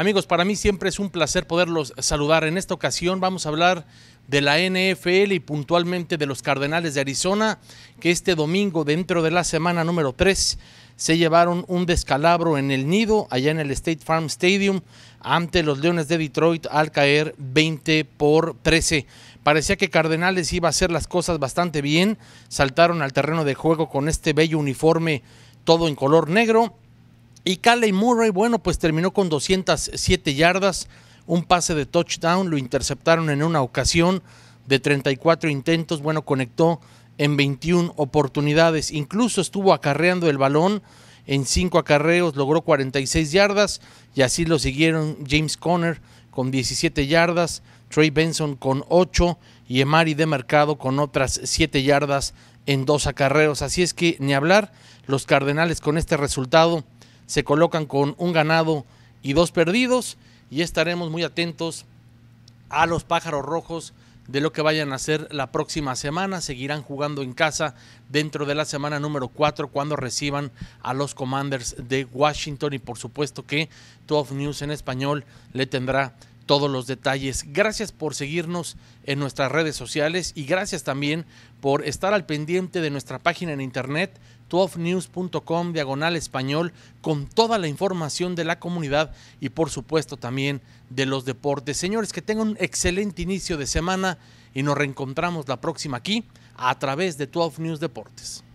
Amigos, para mí siempre es un placer poderlos saludar. En esta ocasión vamos a hablar de la NFL y puntualmente de los Cardenales de Arizona, que este domingo, dentro de la semana número 3, se llevaron un descalabro en el nido, allá en el State Farm Stadium, ante los Leones de Detroit al caer 20 por 13. Parecía que Cardenales iba a hacer las cosas bastante bien, saltaron al terreno de juego con este bello uniforme todo en color negro y Caley Murray, bueno, pues terminó con 207 yardas, un pase de touchdown, lo interceptaron en una ocasión de 34 intentos, bueno, conectó en 21 oportunidades, incluso estuvo acarreando el balón en 5 acarreos, logró 46 yardas y así lo siguieron James Conner con 17 yardas, Trey Benson con 8 y Emari de Mercado con otras 7 yardas en dos acarreos. Así es que ni hablar, los Cardenales con este resultado se colocan con un ganado y dos perdidos y estaremos muy atentos a los pájaros rojos de lo que vayan a hacer la próxima semana. Seguirán jugando en casa dentro de la semana número 4 cuando reciban a los Commanders de Washington y por supuesto que 12 News en español le tendrá todos los detalles. Gracias por seguirnos en nuestras redes sociales y gracias también por estar al pendiente de nuestra página en internet 12news.com diagonal español con toda la información de la comunidad y por supuesto también de los deportes. Señores, que tengan un excelente inicio de semana y nos reencontramos la próxima aquí a través de 12 News Deportes.